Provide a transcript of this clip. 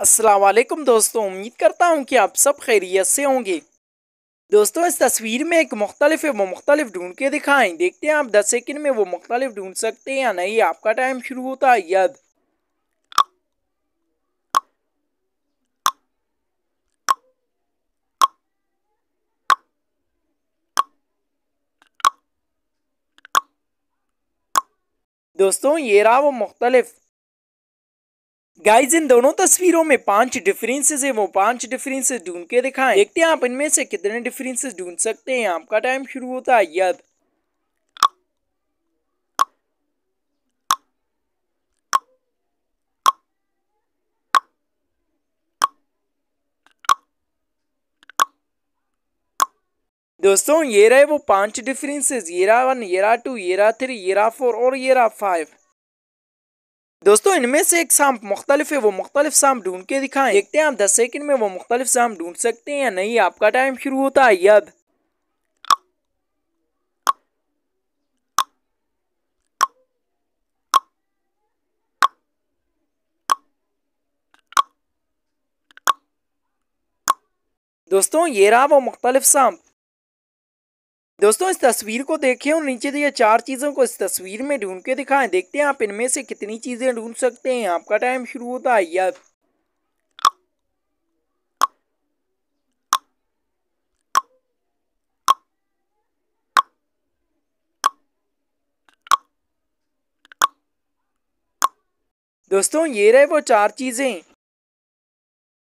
वालेकुम दोस्तों उम्मीद करता हूँ कि आप सब खैरियत से होंगे दोस्तों इस तस्वीर में एक मुख्तलिफ वो मुख्तलिफ ढूंढ के दिखाएं देखते हैं आप दस सेकंड में वो मुख्तलिफ ढूंढ सकते हैं या नहीं आपका टाइम शुरू होता है यद दोस्तों ये रहा वो मुख्तलिफ गाइज इन दोनों तस्वीरों में पांच डिफरेंसेस है वो पांच डिफरेंसेस ढूंढ के दिखाएं देखते हैं आप इनमें से कितने डिफरेंसेस ढूंढ सकते हैं आपका टाइम शुरू होता है यद दोस्तों ये रहे वो पांच डिफरेंसेस येरा वन येरा टू येरा थ्री येरा फोर और येरा फाइव दोस्तों इनमें से एक सांप मुख्तलिफ है वो मुख्तलिफ सांप ढूंढ के दिखाएं देखते हैं आप दस सेकंड में वो मुख्तलिफ सांप ढूंढ सकते हैं या नहीं आपका टाइम शुरू होता है यद दोस्तों ये रहा वो मुख्तलिफ सांप दोस्तों इस तस्वीर को देखें और नीचे दिए चार चीज़ों को इस तस्वीर में ढूंढ के दिखाएं देखते हैं आप इनमें से कितनी चीज़ें ढूंढ सकते हैं आपका टाइम शुरू होता है या दोस्तों ये रहे वो चार चीज़ें